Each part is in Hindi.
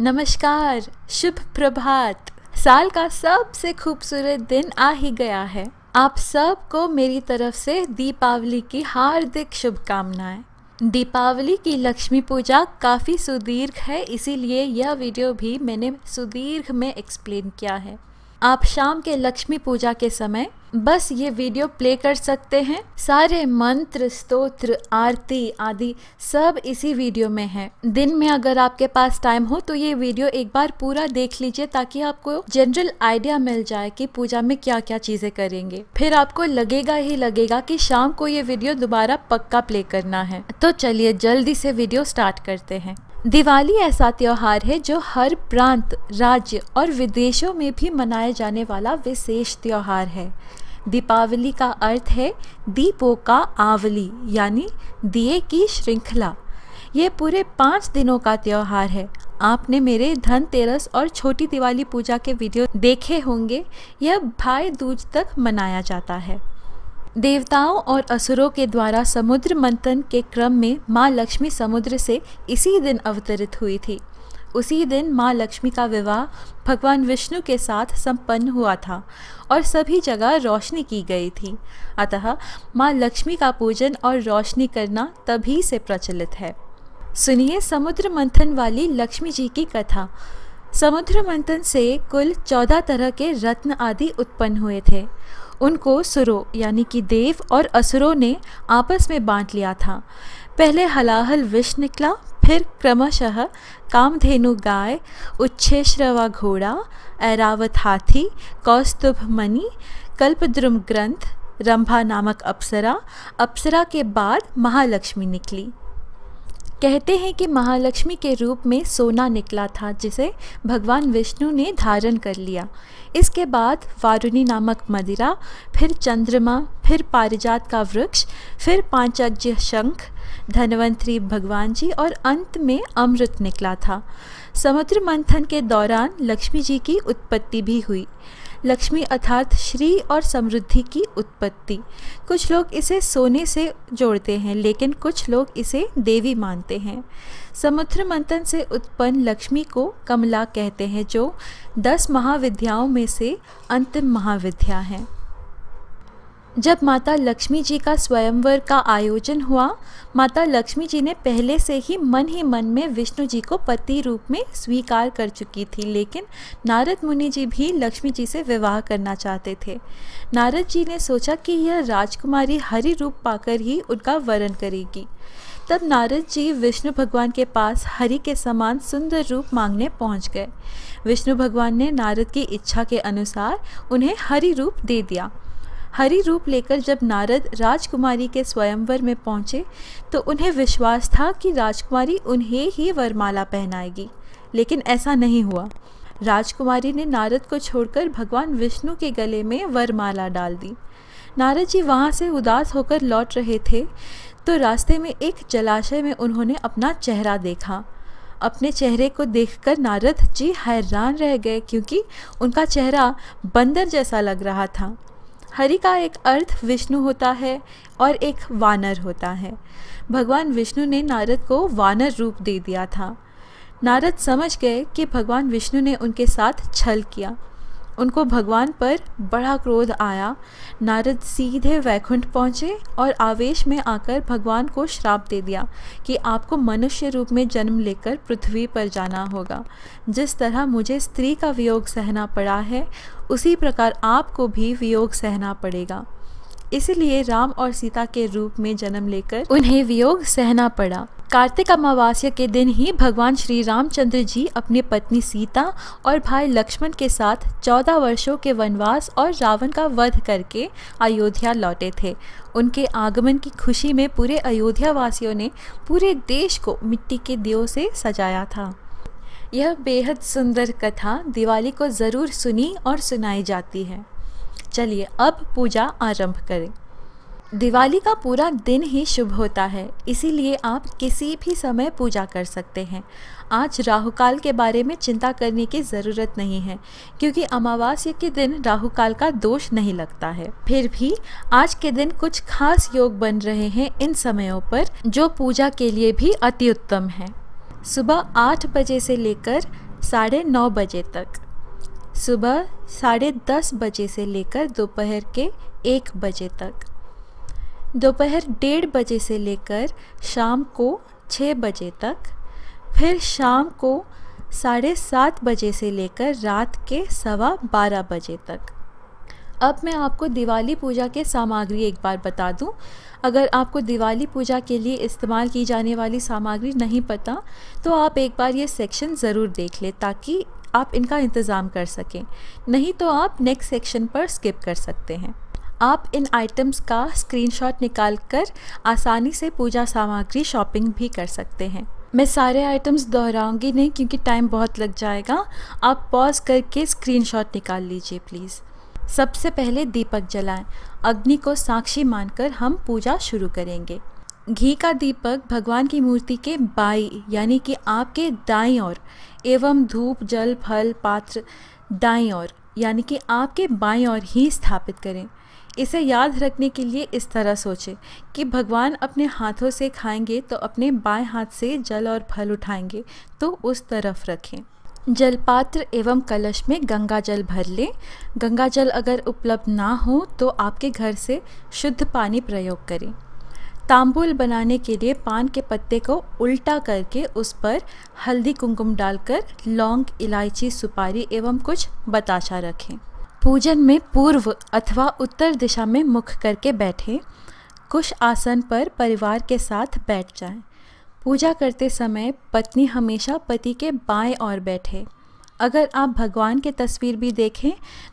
नमस्कार शुभ प्रभात साल का सबसे खूबसूरत दिन आ ही गया है आप सबको मेरी तरफ से दीपावली की हार्दिक शुभकामनाएं दीपावली की लक्ष्मी पूजा काफ़ी सुदीर्घ है इसीलिए यह वीडियो भी मैंने सुदीर्घ में एक्सप्लेन किया है आप शाम के लक्ष्मी पूजा के समय बस ये वीडियो प्ले कर सकते हैं सारे मंत्र स्तोत्र आरती आदि सब इसी वीडियो में है दिन में अगर आपके पास टाइम हो तो ये वीडियो एक बार पूरा देख लीजिए ताकि आपको जनरल आइडिया मिल जाए कि पूजा में क्या क्या चीजें करेंगे फिर आपको लगेगा ही लगेगा कि शाम को ये वीडियो दोबारा पक्का प्ले करना है तो चलिए जल्दी से वीडियो स्टार्ट करते हैं दिवाली ऐसा त्यौहार है जो हर प्रांत राज्य और विदेशों में भी मनाए जाने वाला विशेष त्यौहार है दीपावली का अर्थ है दीपों का आवली यानी दिए की श्रृंखला ये पूरे पाँच दिनों का त्यौहार है आपने मेरे धनतेरस और छोटी दिवाली पूजा के वीडियो देखे होंगे यह भाई दूज तक मनाया जाता है देवताओं और असुरों के द्वारा समुद्र मंथन के क्रम में माँ लक्ष्मी समुद्र से इसी दिन अवतरित हुई थी उसी दिन माँ लक्ष्मी का विवाह भगवान विष्णु के साथ संपन्न हुआ था और सभी जगह रोशनी की गई थी अतः माँ लक्ष्मी का पूजन और रोशनी करना तभी से प्रचलित है सुनिए समुद्र मंथन वाली लक्ष्मी जी की कथा समुद्र मंथन से कुल चौदह तरह के रत्न आदि उत्पन्न हुए थे उनको सुरो यानी कि देव और असुरों ने आपस में बांट लिया था पहले हलाहल विष निकला फिर क्रमशः कामधेनु गाय उच्छेश्रवा घोड़ा ऐरावत हाथी कौस्तुभ मणि कल्पद्रुम ग्रंथ रंभा नामक अप्सरा अप्सरा के बाद महालक्ष्मी निकली कहते हैं कि महालक्ष्मी के रूप में सोना निकला था जिसे भगवान विष्णु ने धारण कर लिया इसके बाद वारुणी नामक मदिरा फिर चंद्रमा फिर पारिजात का वृक्ष फिर पांचज्य शंख धनवंतरी भगवान जी और अंत में अमृत निकला था समुद्र मंथन के दौरान लक्ष्मी जी की उत्पत्ति भी हुई लक्ष्मी अर्थात श्री और समृद्धि की उत्पत्ति कुछ लोग इसे सोने से जोड़ते हैं लेकिन कुछ लोग इसे देवी मानते हैं समुद्र मंथन से उत्पन्न लक्ष्मी को कमला कहते हैं जो दस महाविद्याओं में से अंतिम महाविद्या है जब माता लक्ष्मी जी का स्वयंवर का आयोजन हुआ माता लक्ष्मी जी ने पहले से ही मन ही मन में विष्णु जी को पति रूप में स्वीकार कर चुकी थी लेकिन नारद मुनि जी भी लक्ष्मी जी से विवाह करना चाहते थे नारद जी ने सोचा कि यह राजकुमारी हरि रूप पाकर ही उनका वरण करेगी तब नारद जी विष्णु भगवान के पास हरि के समान सुंदर रूप मांगने पहुंच गए विष्णु भगवान ने नारद की इच्छा के अनुसार उन्हें हरि रूप दे दिया हरि रूप लेकर जब नारद राजकुमारी के स्वयंवर में पहुंचे तो उन्हें विश्वास था कि राजकुमारी उन्हें ही वरमाला पहनाएगी लेकिन ऐसा नहीं हुआ राजकुमारी ने नारद को छोड़कर भगवान विष्णु के गले में वरमाला डाल दी नारद जी वहाँ से उदास होकर लौट रहे थे तो रास्ते में एक जलाशय में उन्होंने अपना चेहरा देखा अपने चेहरे को देखकर नारद जी हैरान रह गए क्योंकि उनका चेहरा बंदर जैसा लग रहा था हरि का एक अर्थ विष्णु होता है और एक वानर होता है भगवान विष्णु ने नारद को वानर रूप दे दिया था नारद समझ गए कि भगवान विष्णु ने उनके साथ छल किया उनको भगवान पर बड़ा क्रोध आया नारद सीधे वैकुंठ पहुँचे और आवेश में आकर भगवान को श्राप दे दिया कि आपको मनुष्य रूप में जन्म लेकर पृथ्वी पर जाना होगा जिस तरह मुझे स्त्री का वियोग सहना पड़ा है उसी प्रकार आपको भी वियोग सहना पड़ेगा इसलिए राम और सीता के रूप में जन्म लेकर उन्हें वियोग सहना पड़ा कार्तिक अमावस्या के दिन ही भगवान श्री रामचंद्र जी अपनी पत्नी सीता और भाई लक्ष्मण के साथ चौदह वर्षों के वनवास और रावण का वध करके अयोध्या लौटे थे उनके आगमन की खुशी में पूरे अयोध्या वासियों ने पूरे देश को मिट्टी के दियों से सजाया था यह बेहद सुंदर कथा दिवाली को ज़रूर सुनी और सुनाई जाती है चलिए अब पूजा आरंभ करें दिवाली का पूरा दिन ही शुभ होता है इसीलिए आप किसी भी समय पूजा कर सकते हैं आज राहु काल के बारे में चिंता करने की ज़रूरत नहीं है क्योंकि अमावस्या के दिन राहु काल का दोष नहीं लगता है फिर भी आज के दिन कुछ खास योग बन रहे हैं इन समयों पर जो पूजा के लिए भी अति उत्तम है सुबह आठ बजे से लेकर साढ़े नौ बजे तक सुबह साढ़े दस बजे से लेकर दोपहर के एक बजे तक दोपहर डेढ़ बजे से लेकर शाम को छः बजे तक फिर शाम को साढ़े सात बजे से लेकर रात के सवा बारह बजे तक अब मैं आपको दिवाली पूजा के सामग्री एक बार बता दूं। अगर आपको दिवाली पूजा के लिए इस्तेमाल की जाने वाली सामग्री नहीं पता तो आप एक बार ये सेक्शन ज़रूर देख लें ताकि आप इनका इंतज़ाम कर सकें नहीं तो आप नेक्स्ट सेक्शन पर स्किप कर सकते हैं आप इन आइटम्स का स्क्रीनशॉट निकालकर आसानी से पूजा सामग्री शॉपिंग भी कर सकते हैं मैं सारे आइटम्स दोहराऊंगी नहीं क्योंकि टाइम बहुत लग जाएगा आप पॉज करके स्क्रीनशॉट निकाल लीजिए प्लीज़ सबसे पहले दीपक जलाएं। अग्नि को साक्षी मानकर हम पूजा शुरू करेंगे घी का दीपक भगवान की मूर्ति के बाई यानी कि आपके दाई और एवं धूप जल फल पात्र दाई और यानी कि आपके बाई और ही स्थापित करें इसे याद रखने के लिए इस तरह सोचें कि भगवान अपने हाथों से खाएंगे तो अपने बाएं हाथ से जल और फल उठाएंगे तो उस तरफ रखें जलपात्र एवं कलश में गंगा जल भर लें गंगा जल अगर उपलब्ध ना हो तो आपके घर से शुद्ध पानी प्रयोग करें तांबुल बनाने के लिए पान के पत्ते को उल्टा करके उस पर हल्दी कुमकुम डालकर लौंग इलायची सुपारी एवं कुछ बताशा रखें पूजन में पूर्व अथवा उत्तर दिशा में मुख करके बैठें कुछ आसन पर परिवार के साथ बैठ जाएं। पूजा करते समय पत्नी हमेशा पति के बाएं ओर बैठे अगर आप भगवान की तस्वीर भी देखें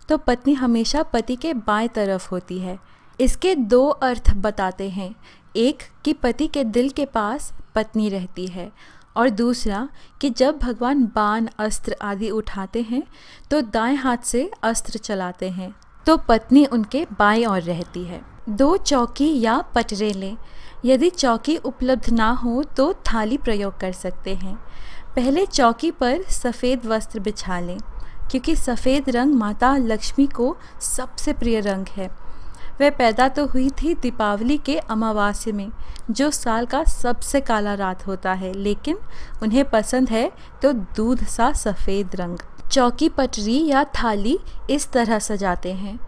तो पत्नी हमेशा पति के बाएं तरफ होती है इसके दो अर्थ बताते हैं एक कि पति के दिल के पास पत्नी रहती है और दूसरा कि जब भगवान बाण अस्त्र आदि उठाते हैं तो दाएं हाथ से अस्त्र चलाते हैं तो पत्नी उनके बाएं ओर रहती है दो चौकी या पटरे लें यदि चौकी उपलब्ध ना हो तो थाली प्रयोग कर सकते हैं पहले चौकी पर सफ़ेद वस्त्र बिछा लें क्योंकि सफ़ेद रंग माता लक्ष्मी को सबसे प्रिय रंग है वह पैदा तो हुई थी दीपावली के अमावास्य में जो साल का सबसे काला रात होता है लेकिन उन्हें पसंद है तो दूध सा सफ़ेद रंग चौकी पटरी या थाली इस तरह सजाते हैं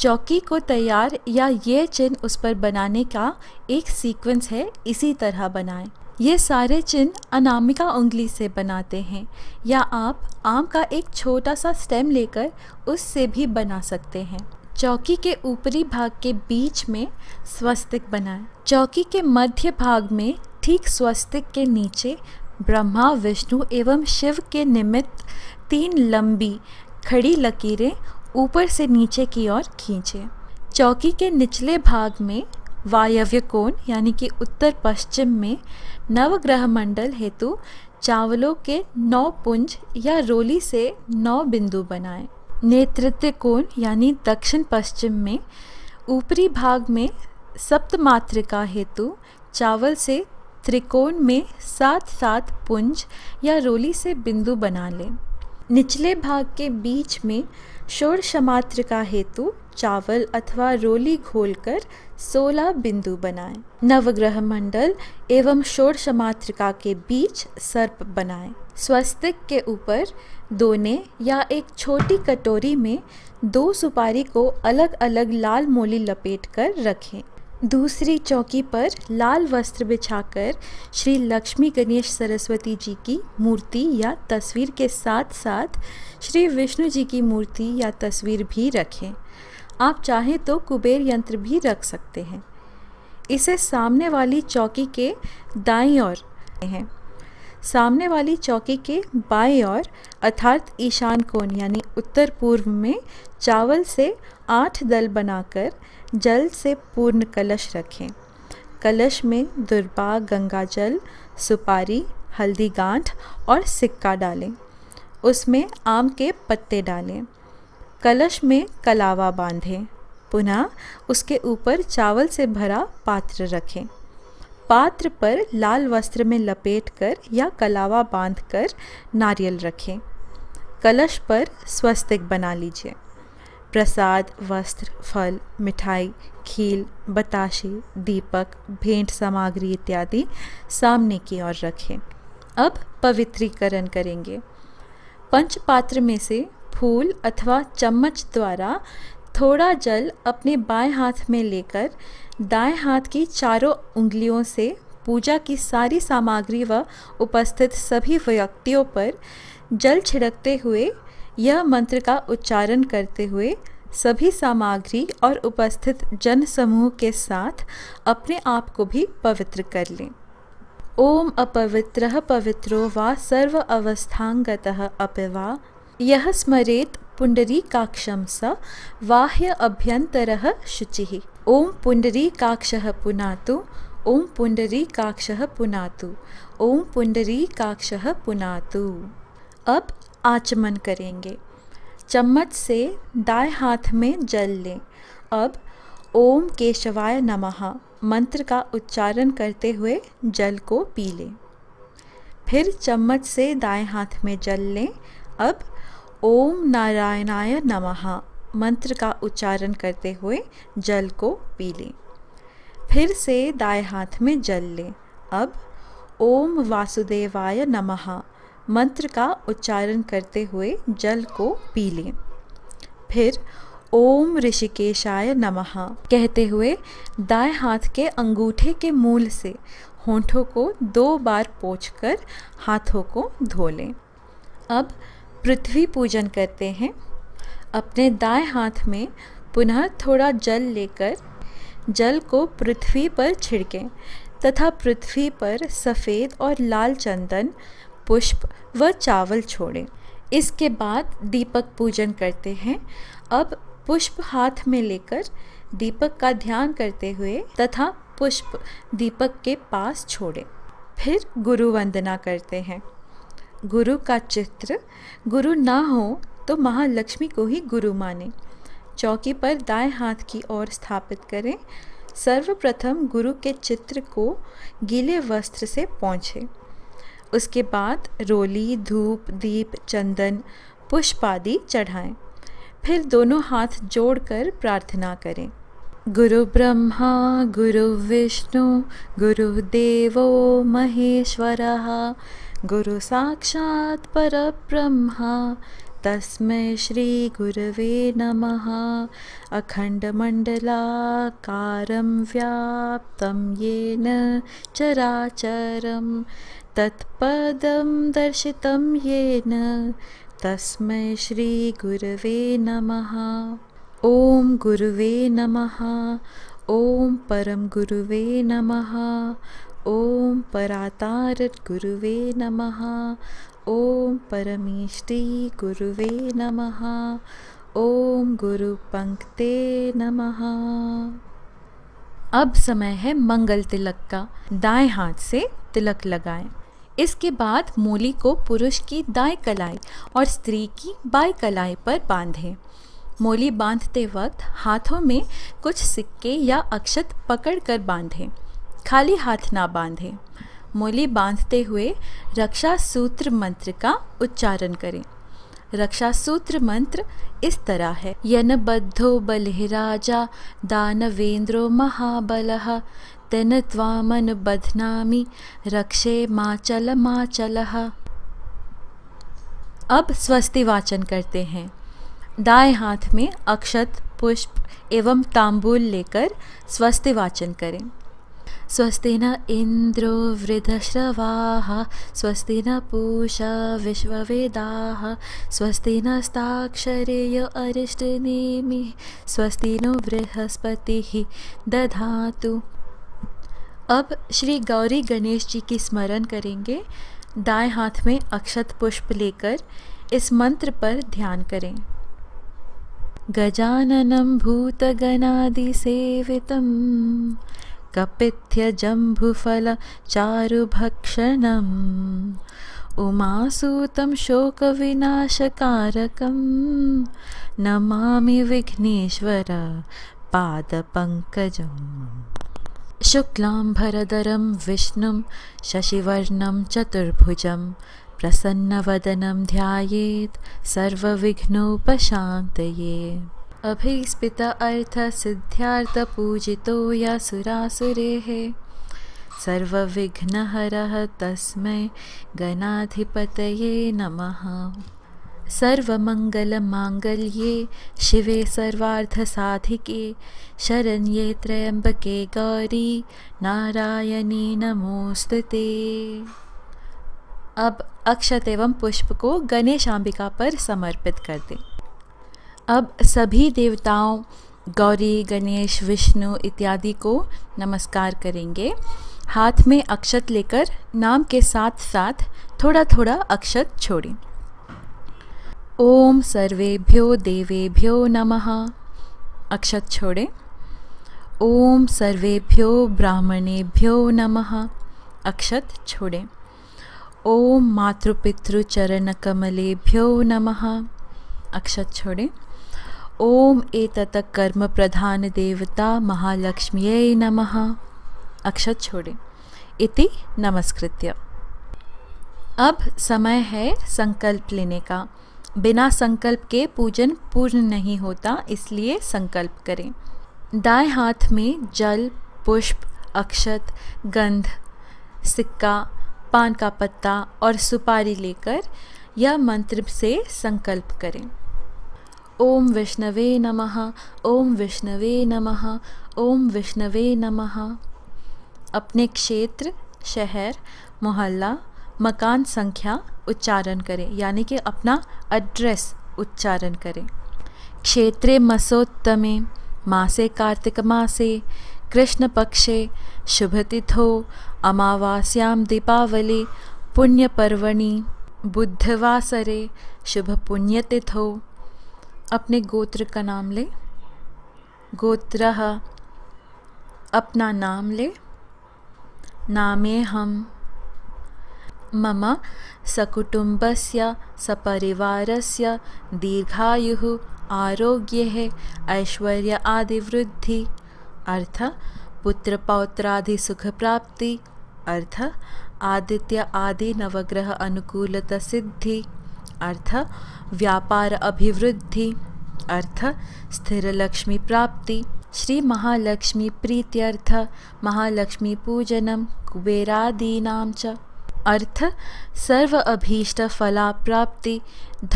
चौकी को तैयार या ये चिन्ह उस पर बनाने का एक सीक्वेंस है इसी तरह बनाएं ये सारे चिन्ह अनामिका उंगली से बनाते हैं या आप आम का एक छोटा सा स्टेम लेकर उससे भी बना सकते हैं चौकी के ऊपरी भाग के बीच में स्वस्तिक बनाएं चौकी के मध्य भाग में ठीक स्वस्तिक के नीचे ब्रह्मा विष्णु एवं शिव के निमित्त तीन लंबी खड़ी लकीरें ऊपर से नीचे की ओर खींचें चौकी के निचले भाग में वायव्य कोण यानी कि उत्तर पश्चिम में नवग्रह मंडल हेतु चावलों के नौ पुंज या रोली से नौ बिंदु बनाएं नेतृत्व कोण यानी दक्षिण पश्चिम में ऊपरी भाग में सप्तमात्रिका हेतु चावल से त्रिकोण में सात सात पुंज या रोली से बिंदु बना लें निचले भाग के बीच में शोर समात्रिका हेतु चावल अथवा रोली घोलकर 16 बिंदु बनाएं। नवग्रह मंडल एवं शोर समात्रिका के बीच सर्प बनाएं। स्वस्तिक के ऊपर दोने या एक छोटी कटोरी में दो सुपारी को अलग अलग लाल मोली लपेट कर रखें दूसरी चौकी पर लाल वस्त्र बिछाकर श्री लक्ष्मी गणेश सरस्वती जी की मूर्ति या तस्वीर के साथ साथ श्री विष्णु जी की मूर्ति या तस्वीर भी रखें आप चाहें तो कुबेर यंत्र भी रख सकते हैं इसे सामने वाली चौकी के दाई ओर हैं सामने वाली चौकी के बाएं और अर्थात ईशान कोण यानी उत्तर पूर्व में चावल से आठ दल बनाकर जल से पूर्ण कलश रखें कलश में दुर्बा गंगा जल सुपारी हल्दी गांठ और सिक्का डालें उसमें आम के पत्ते डालें कलश में कलावा बांधें पुनः उसके ऊपर चावल से भरा पात्र रखें पात्र पर लाल वस्त्र में लपेटकर या कलावा बांधकर नारियल रखें कलश पर स्वस्तिक बना लीजिए प्रसाद वस्त्र फल मिठाई खील बताशे दीपक भेंट सामग्री इत्यादि सामने की ओर रखें अब पवित्रीकरण करेंगे पंचपात्र में से फूल अथवा चम्मच द्वारा थोड़ा जल अपने बाएं हाथ में लेकर दाएं हाथ की चारों उंगलियों से पूजा की सारी सामग्री व उपस्थित सभी व्यक्तियों पर जल छिड़कते हुए यह मंत्र का उच्चारण करते हुए सभी सामग्री और उपस्थित जन समूह के साथ अपने आप को भी पवित्र कर लें ओम अपवित्र पवित्रो वा सर्व अवस्थांगत अपवा यह स्मरेत काक्षम स बाह्य अभ्यंतर शुचि ओम पुंडरी पुण्डरीकाक्षः पुनातु पुंडरी पुण्डरीकाक्षः पुनातु पुंडरी काक्ष पुनातु अब आचमन करेंगे चम्मच से दाएं हाथ में जल लें अब ओम केशवाय नमः मंत्र का उच्चारण करते हुए जल को पी लें फिर चम्मच से दाएं हाथ में जल लें अब ओम नारायणाय नमः मंत्र का उच्चारण करते हुए जल को पी लें फिर से दाएं हाथ में जल लें अब ओम वासुदेवाय नमः मंत्र का उच्चारण करते हुए जल को पी लें फिर ओम ऋषिकेशाय नमः कहते हुए दाएं हाथ के अंगूठे के मूल से होठों को दो बार पोंछकर हाथों को धो लें अब पृथ्वी पूजन करते हैं अपने दाएं हाथ में पुनः थोड़ा जल लेकर जल को पृथ्वी पर छिड़कें तथा पृथ्वी पर सफ़ेद और लाल चंदन पुष्प व चावल छोड़ें इसके बाद दीपक पूजन करते हैं अब पुष्प हाथ में लेकर दीपक का ध्यान करते हुए तथा पुष्प दीपक के पास छोड़ें फिर गुरु वंदना करते हैं गुरु का चित्र गुरु ना हो तो महालक्ष्मी को ही गुरु माने चौकी पर दाएं हाथ की ओर स्थापित करें सर्वप्रथम गुरु के चित्र को गीले वस्त्र से पहुँचे उसके बाद रोली धूप दीप चंदन पुष्प आदि चढ़ाएं फिर दोनों हाथ जोड़कर प्रार्थना करें गुरु ब्रह्मा गुरु विष्णु गुरु देवो महेश्वरा गुरु साक्षात पर ब्रह्मा तस्मै श्रीगुरवे नमः अखण्डमण्डलाकारं व्याप्तं येन चराचरं तत्पदं दर्शितं येन तस्मै श्रीगुरवे नमः ॐ गुरवे नमः ॐ परं गुरवे नमः ॐ परातारद्गुरुवे नमः ओम परमेष्टि गुरुवे नमः गुरु पंक्ते नमः अब समय है मंगल तिलक का दाएं हाथ से तिलक लगाएं इसके बाद मूली को पुरुष की दाएं कलाई और स्त्री की बाएं कलाई पर बांधें मोली बांधते वक्त हाथों में कुछ सिक्के या अक्षत पकड़कर बांधें खाली हाथ ना बांधें मूली बांधते हुए रक्षा सूत्र मंत्र का उच्चारण करें रक्षा सूत्र मंत्र इस तरह है यन बद्धो बलिराजा दानवेंद्रो महाबल तेन त्वामन बधनामी रक्षे माचल माचल अब स्वस्ति वाचन करते हैं दाएं हाथ में अक्षत पुष्प एवं तांबूल लेकर स्वस्ति वाचन करें स्वस्ति न इंद्रो वृधश्रवाः स्वस्ति न पूषा विश्ववेदाः स्वस्ति नस्ताक्षरेय अरिष्टनेमि स्वस्ति नो बृहस्पति दधातु अब श्री गौरी गणेश जी की स्मरण करेंगे दाएं हाथ में अक्षत पुष्प लेकर इस मंत्र पर ध्यान करें भूतगणादि भूतगणादिसेवितम् कपिथ्यजम्बुफलचारुभक्षणम् उमासूतं शोकविनाशकारकं नमामि विघ्नेश्वर पादपङ्कजम् शुक्लाम्भरदरं विष्णुं शशिवर्णं चतुर्भुजं प्रसन्नवदनं ध्यायेत् सर्वविघ्नोपशान्तये अभिस्पित अर्थ सिद्ध्यार्थ पूजितो यासुरासुरेः सर्वविघ्नहरः तस्मै गणाधिपतये नमः सर्वमङ्गलमाङ्गल्ये शिवे सर्वार्थसाधिके शरण्ये त्र्यम्बके गौरी नारायणी नमोऽस्तु ते अब अक्षत एवं पुष्प को गणेश अंबिका पर समर्पित कर दें अब सभी देवताओं गौरी गणेश विष्णु इत्यादि को नमस्कार करेंगे हाथ में अक्षत लेकर नाम के साथ साथ थोड़ा थोड़ा अक्षत छोड़ें ओम सर्वेभ्यो देवेभ्यो नमः अक्षत छोड़ें ओम सर्वेभ्यो ब्राह्मणेभ्यो नमः अक्षत छोड़ें ओम मातृपितृचरण कमलेभ्यो नमः अक्षत छोड़ें ओम एतत कर्म प्रधान देवता महालक्ष्मी नम अक्षत छोड़ें इति नमस्कृत्य अब समय है संकल्प लेने का बिना संकल्प के पूजन पूर्ण नहीं होता इसलिए संकल्प करें दाएं हाथ में जल पुष्प अक्षत गंध सिक्का पान का पत्ता और सुपारी लेकर यह मंत्र से संकल्प करें ओम विष्णवे नमः ओम विष्णवे नमः ओम विष्णवे नमः अपने क्षेत्र शहर मोहल्ला मकान संख्या उच्चारण करें यानी कि अपना एड्रेस उच्चारण करें क्षेत्रे मसोत्तमे मासे कार्तिकमासे कृष्णपक्षे शुभतिथो अमावास्याम दीपावली पुण्यपर्वणि बुद्धवासरे शुभपुण्यतिथौ अपने गोत्र का नाम ले गोत्र अपना नाम ले नामे हम मम से दीर्घायु आरोग्य है ऐश्वर्य वृद्धि अर्थ प्राप्ति अर्थ आदित्य आदि नवग्रह अनुकूलता सिद्धि अर्थ व्यापार अभिवृद्धि अर्थ प्राप्ति प्रीत्यर्थ महालक्ष्मी पूजनं कुबेरादीनां च अर्थ सर्व प्राप्ति,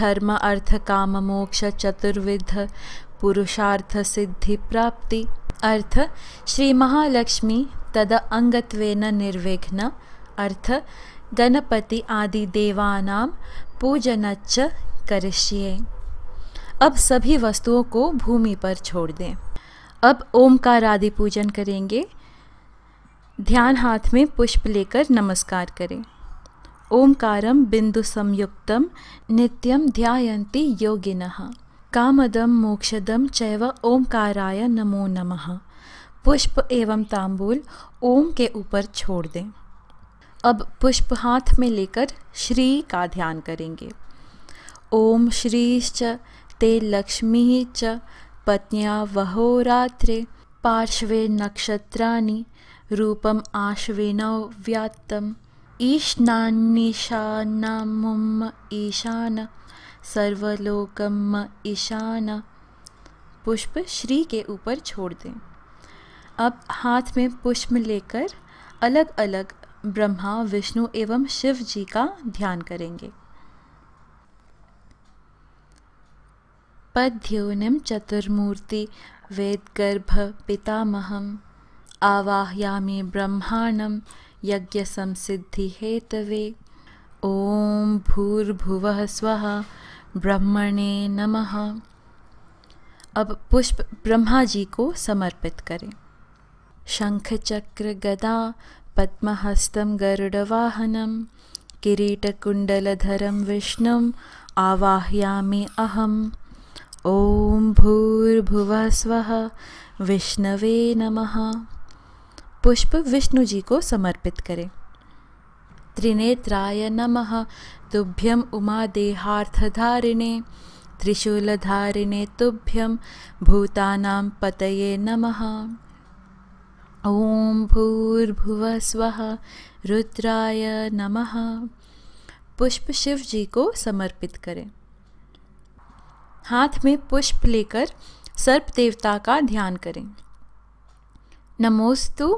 धर्म अर्थ काम मोक्ष चतुर्विध पुरुषार्थ सिद्धि प्राप्ति अर्थ श्रीमहालक्ष्मी तदङ्गत्वेन निर्विघ्न अर्थ गणपति आदि देवानाम पूजनच करिष्ये अब सभी वस्तुओं को भूमि पर छोड़ दें अब ओमकार आदि पूजन करेंगे ध्यान हाथ में पुष्प लेकर नमस्कार करें ओंकारम बिंदु संयुक्तम नित्यम ध्यायन्ति योगिनः कामदम मोक्षदम चैव ओंकाराय नमो नमः पुष्प एवं तांबूल ओम के ऊपर छोड़ दें अब पुष्प हाथ में लेकर श्री का ध्यान करेंगे ओम श्रीश्च ते लक्ष्मी च पत्निया वहो रात्रे पार्श्वे नक्षत्राणि रूपम आश्वेनौ व्यात्तम ईशान्निशानामुम ईशान सर्वलोकम ईशान पुष्प श्री के ऊपर छोड़ दें अब हाथ में पुष्प लेकर अलग अलग ब्रह्मा विष्णु एवं शिव जी का ध्यान करेंगे पद्योनिम चतुर्मूर्ति गर्भ पितामहम् आवाहयामि संसिद्धि यज्ञसंसिद्धिहेतवे ओम भूर्भुव स्व ब्रह्मणे नमः अब पुष्प ब्रह्मा जी को समर्पित करें शंख चक्र गदा पद्महस्तं गरुडवाहनं किरीटकुण्डलधरं विष्णुम् आवाहयामी अहम् ॐ भूर्भुवः स्वः विष्णवे नमः पुष्प विष्णु जी को समर्पित करें त्रिनेत्राय नमः उमा उमादेहार्थधारिणे त्रिशूलधारिणे तुभ्यं भूतानां पतये नमः ॐ भूर्भुव स्व रुद्राय नमः पुष्प शिव जी को समर्पित करें हाथ में पुष्प लेकर सर्प देवता का ध्यान करें नमोस्तु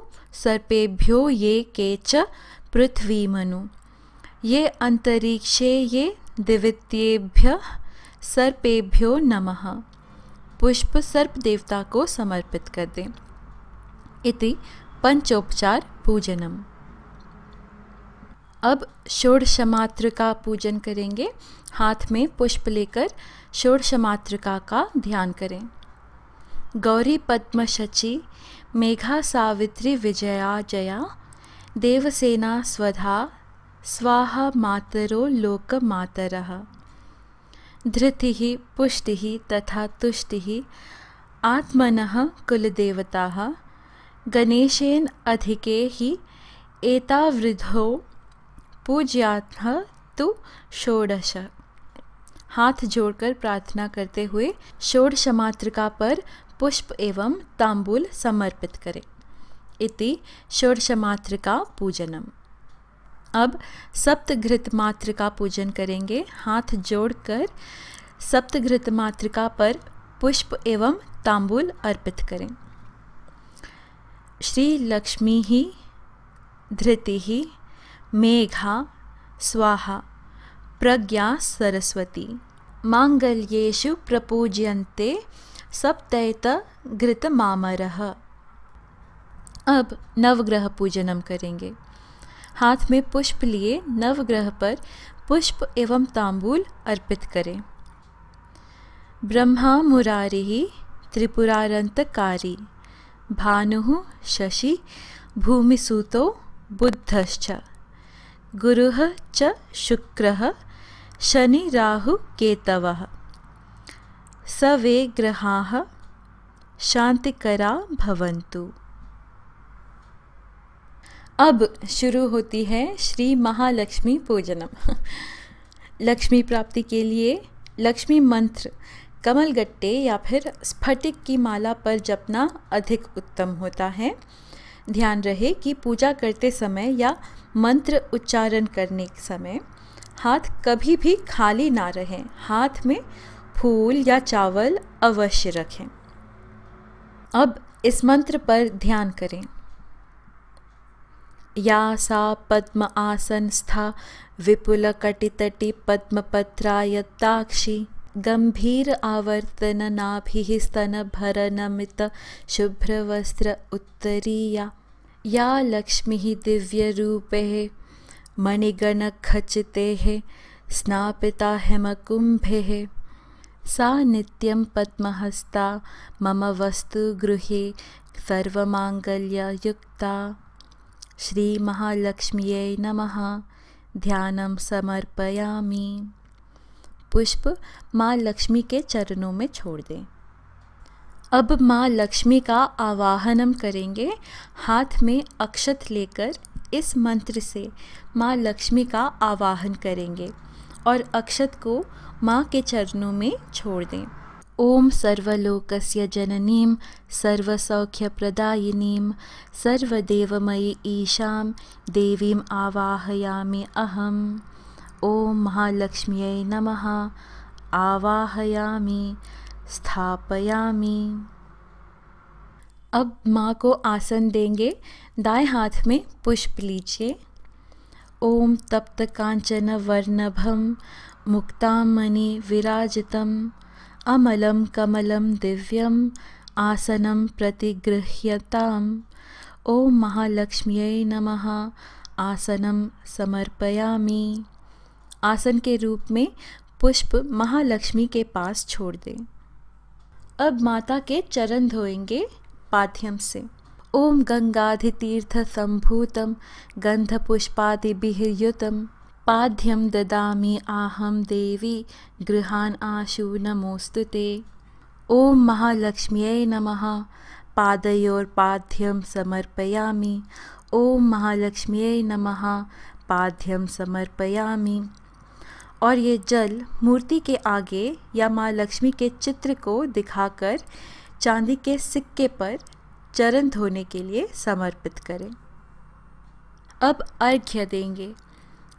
सर्पेभ्यो ये च पृथ्वी मनु ये अंतरिक्षे ये दिवित्येभ्य सर्पेभ्यो नमः पुष्प सर्प देवता को समर्पित कर दें इति पंचोपचार पूजनम अब षोड़शमात्र का पूजन करेंगे हाथ में पुष्प लेकर षोडशमात्र का ध्यान करें गौरी शची मेघा सावित्री विजया जया देवसेना स्वधा स्वाहा मातरो लोक मातर धृति पुष्टि तथा तुष्टि आत्मन कुलदेवता गणेशेन अधिके ही एतावृद्धो पूज्याथ तो षोडश हाथ जोड़कर प्रार्थना करते हुए षोडश पर पुष्प एवं तांबूल समर्पित करें इति षोडश पूजनम अब सप्तघृत मातृका पूजन करेंगे हाथ जोड़कर सप्तघृत मातृका पर पुष्प एवं तांबूल अर्पित करें धृति ही मेघा स्वाहा प्रज्ञा सरस्वती माङ्गल्येषु प्रपूज्यन्ते सप्तैतघृतमामरः अब नवग्रह पूजनम करेंगे हाथ में पुष्प लिए नवग्रह पर पुष्प एवं तांबूल अर्पित करें ब्रह्मा मुरारी त्रिपुरारंतकारी भानु शशि भूमिसुतो बुद्धश्च गुरुः च राहु केतव स वे ग्रहा शांतिकरा भवन्तु अब शुरू होती है श्री महालक्ष्मी पूजनम लक्ष्मी प्राप्ति के लिए लक्ष्मी मंत्र कमल गट्टे या फिर स्फटिक की माला पर जपना अधिक उत्तम होता है ध्यान रहे कि पूजा करते समय या मंत्र उच्चारण करने के समय हाथ कभी भी खाली ना रहें हाथ में फूल या चावल अवश्य रखें अब इस मंत्र पर ध्यान करें या सा पद्म आसन स्था विपुल कटितटी पत्रा पद्मपत्रायताक्षी स्तन भरनमित शुभ्र वस्त्र उत्तरीया या लक्ष्मीः दिव्यरूपेः मणिगणखचितेः स्नापिता हेमकुम्भेः सा नित्यं पद्महस्ता मम वस्तुगृहे सर्वमाङ्गल्ययुक्ता श्रीमहालक्ष्म्यै नमः ध्यानं समर्पयामि पुष्प माँ लक्ष्मी के चरणों में छोड़ दें अब माँ लक्ष्मी का आवाहन हम करेंगे हाथ में अक्षत लेकर इस मंत्र से माँ लक्ष्मी का आवाहन करेंगे और अक्षत को माँ के चरणों में छोड़ दें ओम सर्वलोकस्य जननीं सर्वसौख्यप्रदायिनीं सर्वदेवमयी ईशा देवीम आवाहयामि अहम् ओम महालक्ष्म्यै नमः आवाहयामी स्थापयामी अब माँ को आसन देंगे दाएं हाथ में पुष्प लीजिए ओम तप्त कांचन वर्णभम मुक्तामणि विराजितम अमलम कमलम दिव्यम आसनम प्रतिगृह्यताम ओम महालक्ष्म्यै नमः आसन समर्पयामि आसन के रूप में पुष्प महालक्ष्मी के पास छोड़ दें अब माता के चरण धोएंगे पाध्यम से ओम तीर्थ संभूतम गंध बिहुतम पाध्यम ददामी आहम देवी गृहान आशु नमोस्तु ते ओम महालक्ष्म्यै नम पादयोर्पाध्यं समर्पयामि ओम महालक्ष्म्यै नम पाद्यं समर्पयामि और ये जल मूर्ति के आगे या माँ लक्ष्मी के चित्र को दिखाकर चांदी के सिक्के पर चरण धोने के लिए समर्पित करें अब अर्घ्य देंगे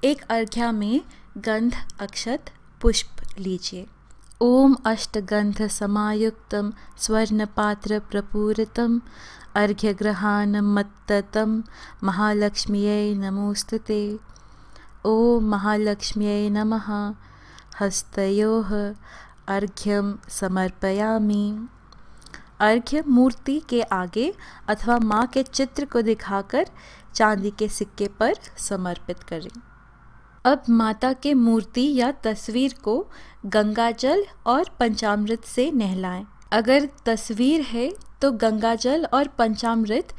एक अर्घ्या में गंध अक्षत पुष्प लीजिए ओम अष्टगंध समायुक्तम स्वर्णपात्र अर्घ्य ग्रहान मत्ततम महालक्ष्म्यै नमोस्तुते ॐ महालक्ष्म्यै नमः हस्तयोः अर्घ्यम समर्पयामी अर्घ्य मूर्ति के आगे अथवा माँ के चित्र को दिखाकर चांदी के सिक्के पर समर्पित करें अब माता के मूर्ति या तस्वीर को गंगा जल और पंचामृत से नहलाएं। अगर तस्वीर है तो गंगा जल और पंचामृत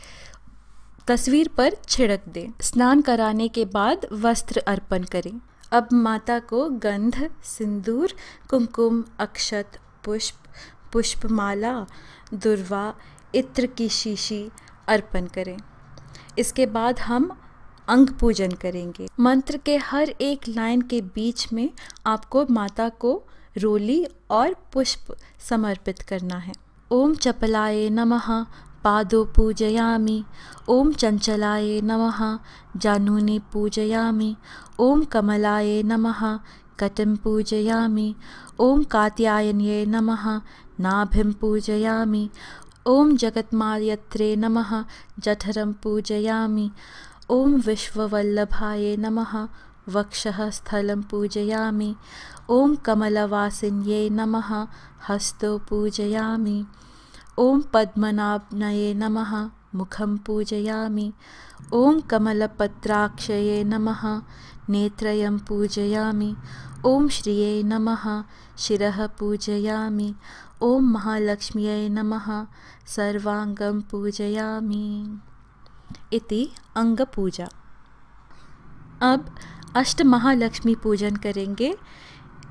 तस्वीर पर छिड़क दें स्नान कराने के बाद वस्त्र अर्पण करें अब माता को गंध सिंदूर कुमकुम अक्षत पुष्प पुष्पमाला दुर्वा इत्र की शीशी अर्पण करें इसके बाद हम अंग पूजन करेंगे मंत्र के हर एक लाइन के बीच में आपको माता को रोली और पुष्प समर्पित करना है ओम चपलाये नमः पादौ पूजयामि ॐ चंचलाय नमः जानुने पूजयामि ॐ कमलाय नमः कटं पूजयामि ॐ कात्यायन्ये नमः नाभिं पूजयामि ॐ जगत्मात्रे नमः जठरं पूजयामि ॐ विश्ववल्लभाय नमः वक्षः स्थलं पूजयामि ॐ कमलवासिन्ये नमः हस्तो पूजयामी ओम पद्मनाभनये नमः मुखं पूजयामि ओम कमलपत्राक्षये नमः नेत्रयं पूजयामि ओम श्रिये नमः शिरः पूजयामि ओम महालक्ष्म्यै नमः सर्वांगं पूजयामि इति पूजा अब अष्ट महालक्ष्मी पूजन करेंगे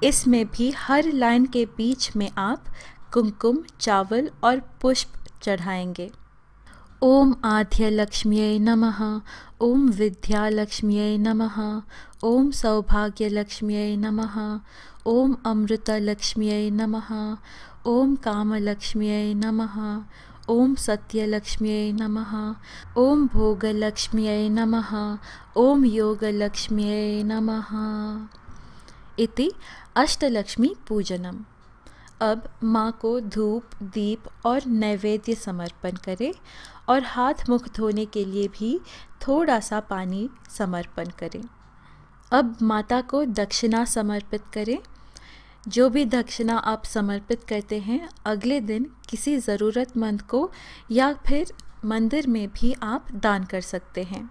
इसमें भी हर लाइन के बीच में आप कुमकुम चावल और पुष्प चढ़ाएंगे ओम आध्य लक्ष्म्यै नमः ओम विद्यालक्ष्म्यै नमः ओम सौभाग्यलक्ष्म्यै नमः ओम अमृतलक्ष्म्यै नमः ओम कामलक्ष्म्यै नमः ओम सत्यलक्ष्म्यै नमः ओम भोगलक्ष्म्यै नमः ओम योगलक्ष्म्यै नमः इति अष्टलक्ष्मी पूजनम अब माँ को धूप दीप और नैवेद्य समर्पण करें और हाथ मुख धोने के लिए भी थोड़ा सा पानी समर्पण करें अब माता को दक्षिणा समर्पित करें जो भी दक्षिणा आप समर्पित करते हैं अगले दिन किसी ज़रूरतमंद को या फिर मंदिर में भी आप दान कर सकते हैं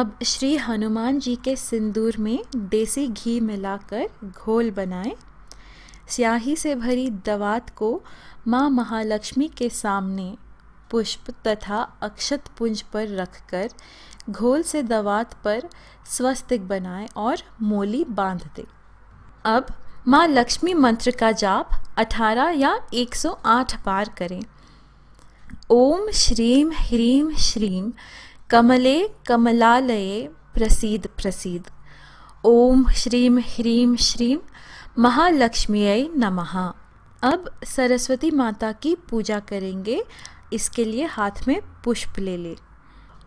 अब श्री हनुमान जी के सिंदूर में देसी घी मिलाकर घोल बनाएं स्याही से भरी दवात को माँ महालक्ष्मी के सामने पुष्प तथा अक्षत पुंज पर रखकर घोल से दवात पर स्वस्तिक बनाए और मोली बांध दें अब माँ लक्ष्मी मंत्र का जाप 18 या 108 बार करें ओम श्रीम ह्रीम श्रीम कमले कमलालये प्रसीद प्रसीद ओम श्रीम ह्रीम श्रीम महालक्ष्मी नमः अब सरस्वती माता की पूजा करेंगे इसके लिए हाथ में पुष्प ले ले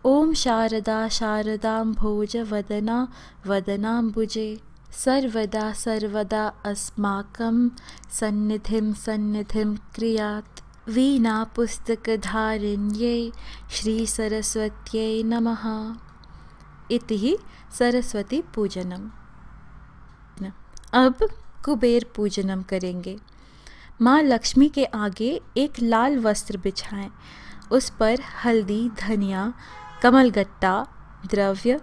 ओम शारदा शारदा भोज वदना वदनाम्बुजे सर्वदा सर्वदा अस्माकं सन्निधिं सन्निधिं क्रियात् वीणापुस्तकधारिण्यै श्रीसरस्वत्यै नमः इति सरस्वती पूजनम अब कुबेर पूजनम करेंगे माँ लक्ष्मी के आगे एक लाल वस्त्र बिछाएं उस पर हल्दी धनिया कमलगट्टा द्रव्य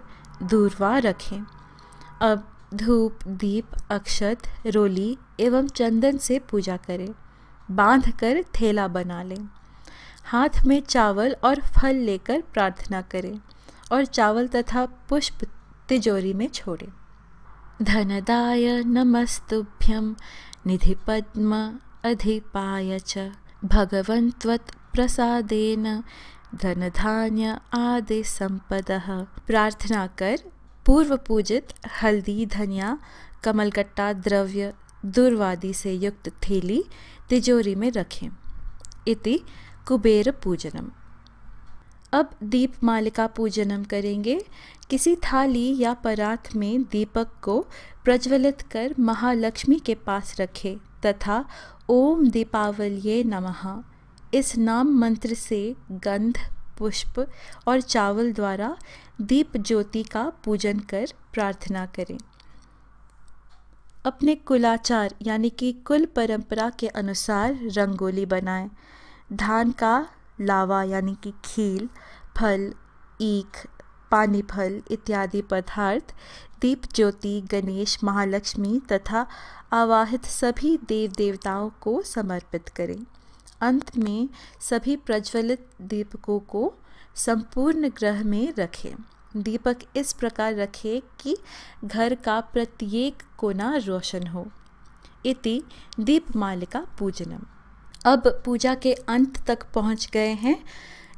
दूरवा रखें अब धूप दीप अक्षत रोली एवं चंदन से पूजा करें बांध कर थैला बना लें हाथ में चावल और फल लेकर प्रार्थना करें और चावल तथा पुष्प तिजोरी में छोड़ें धनदाय नमस्तुभ्यं निधिपद्म अधिपाय च भगवन्त्वत्प्रसादेन धनधान्य आदि संपदः प्रार्थना कर पूर्व पूजित हल्दी धनिया कमलकट्टा द्रव्य दुर्वादी से युक्त थैली तिजोरी में रखें इति कुबेर पूजनम अब दीप मालिका पूजनम करेंगे किसी थाली या परात में दीपक को प्रज्वलित कर महालक्ष्मी के पास रखें तथा ओम दीपावलिये नमः इस नाम मंत्र से गंध पुष्प और चावल द्वारा दीप ज्योति का पूजन कर प्रार्थना करें अपने कुलाचार यानी कि कुल परंपरा के अनुसार रंगोली बनाएं धान का लावा यानी कि खील फल ईख पानीफल इत्यादि पदार्थ दीप ज्योति गणेश महालक्ष्मी तथा आवाहित सभी देव देवताओं को समर्पित करें अंत में सभी प्रज्वलित दीपकों को संपूर्ण ग्रह में रखें दीपक इस प्रकार रखें कि घर का प्रत्येक कोना रोशन हो इति दीपमालिका पूजनम अब पूजा के अंत तक पहुंच गए हैं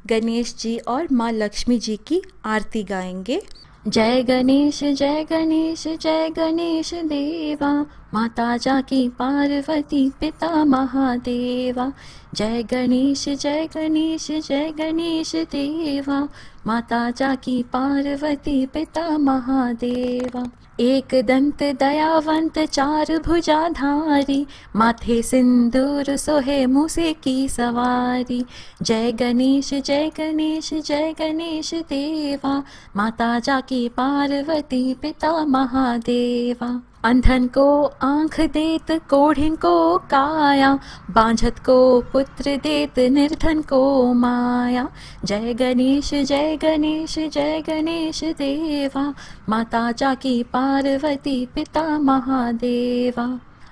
गणेश जी और माँ लक्ष्मी जी की आरती गाएंगे जय गणेश जय गणेश जय गणेश देवा माता की पार्वती पिता महादेवा जय गणेश जय गणेश जय गणेश देवा माता की पार्वती पिता महादेवा एक दंत दयावंत चार भुजा धारी माथे सिंदूर सोहे मुसे की सवारी जय गणेश जय गणेश जय गणेश देवा माता जाकी पार्वती पिता महादेवा अंधन को आंख देत कोढ़िन को काया बांझत को पुत्र देत निर्धन को माया जय गणेश जय गणेश जय गणेश देवा माता जाकी पार्वती पिता महादेवा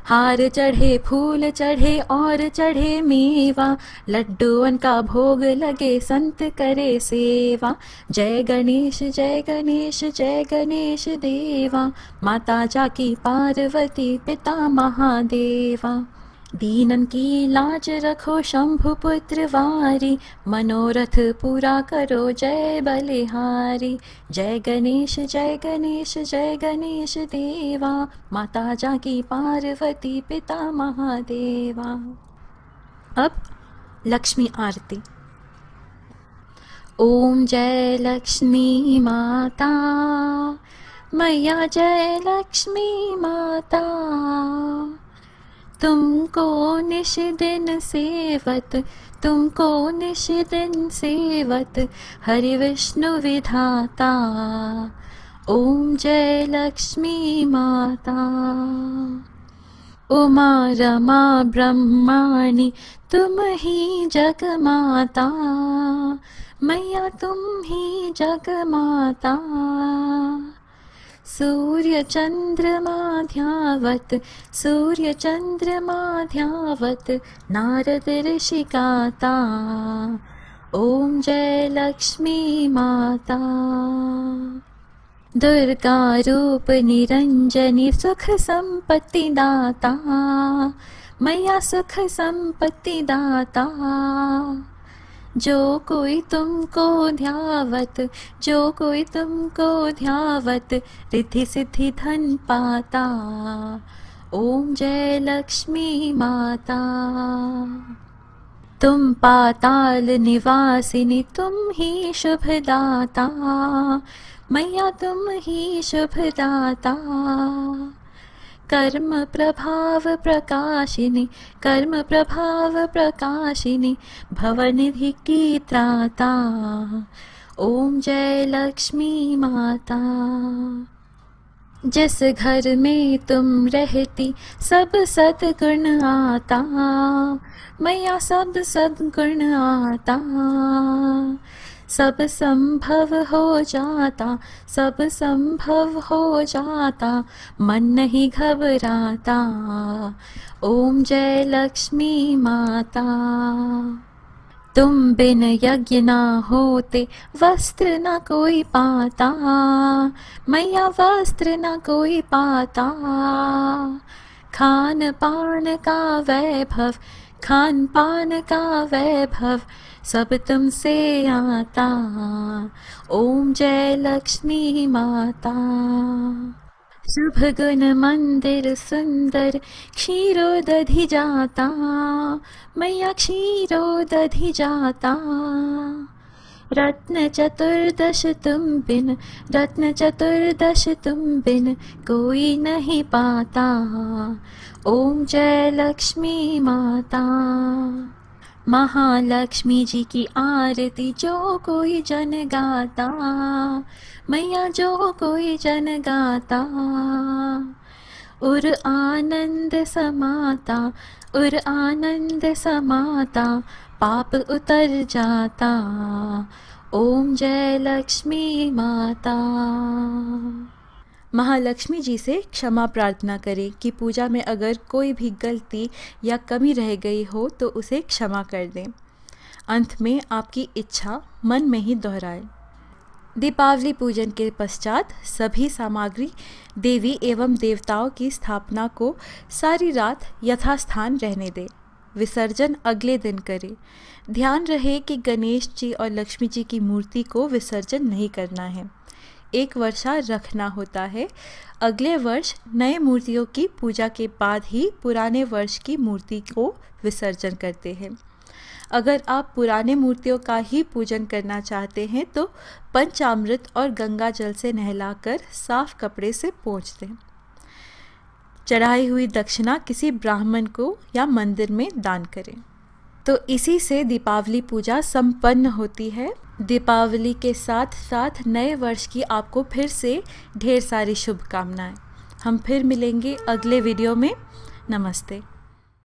हार चढ़े फूल चढ़े और चढ़े मेवा लड्डूवन का भोग लगे संत करे सेवा जय गणेश जय गणेश जय गणेश देवा माता जा की पार्वती पिता महादेवा दीनन की लाज रखो शंभु पुत्र वारी मनोरथ पूरा करो जय बलिहारी जय गणेश जय गणेश जय गणेश देवा माता जा की पार्वती पिता महादेवा अब लक्ष्मी आरती ओम जय लक्ष्मी माता मैया जय लक्ष्मी माता तुमको सेवत तुमको सेवत, हरि हरि विष्णु विधाता ॐ लक्ष्मी माता उमा रमा ब्रह्माणि हि जगमाता मया हि जगमाता सूर्यचन्द्रमाध्यावत् सूर्यचन्द्रमाध्यावत् नारदऋषिकाता ॐ जय लक्ष्मी ॐ जयलक्ष्मी माता दुर्गारूपनिरञ्जनि सुख दाता मया सुख जो कोई तुमको ध्यावत जो कोई तुमको ध्यावत रिद्धि सिद्धि धन पाता ओम जय लक्ष्मी माता तुम पाताल निवासिनी तुम ही शुभदाता मैया तुम ही शुभदाता कर्म प्रभाव प्रकाशिनी कर्म प्रभाव प्रकाशिनी भवनिधि की त्राता ओम जय लक्ष्मी माता जिस घर में तुम रहती सब सदगुण आता मैया सब सदगुण आता सब संभव हो जाता सब संभव हो जाता मन नहीं घबराता ओम जय लक्ष्मी माता तुम बिन यज्ञ ना होते वस्त्र न कोई पाता मैया वस्त्र न कोई पाता खान पान का वैभव खान पान का वैभव सब तुमसे आता ओम जय लक्ष्मी माता शुभ गुण मंदिर सुंदर क्षीरो दधि जाता मैया क्षीरो दधि जाता रत्न चतुर्दश तुम बिन रत्न चतुर्दश तुम बिन कोई नहीं पाता ओम जय लक्ष्मी माता महालक्ष्मी जी की आरती जो कोई जन गाता मैया जो कोई जन गाता उर आनंद समाता उर आनंद समाता पाप उतर जाता ओम जय लक्ष्मी माता महालक्ष्मी जी से क्षमा प्रार्थना करें कि पूजा में अगर कोई भी गलती या कमी रह गई हो तो उसे क्षमा कर दें अंत में आपकी इच्छा मन में ही दोहराए दीपावली पूजन के पश्चात सभी सामग्री देवी एवं देवताओं की स्थापना को सारी रात यथास्थान रहने दें विसर्जन अगले दिन करें ध्यान रहे कि गणेश जी और लक्ष्मी जी की मूर्ति को विसर्जन नहीं करना है एक वर्षा रखना होता है अगले वर्ष नए मूर्तियों की पूजा के बाद ही पुराने वर्ष की मूर्ति को विसर्जन करते हैं अगर आप पुराने मूर्तियों का ही पूजन करना चाहते हैं तो पंचामृत और गंगा जल से नहलाकर साफ कपड़े से पोंछ दें चढ़ाई हुई दक्षिणा किसी ब्राह्मण को या मंदिर में दान करें तो इसी से दीपावली पूजा संपन्न होती है दीपावली के साथ साथ नए वर्ष की आपको फिर से ढेर सारी शुभकामनाएं हम फिर मिलेंगे अगले वीडियो में नमस्ते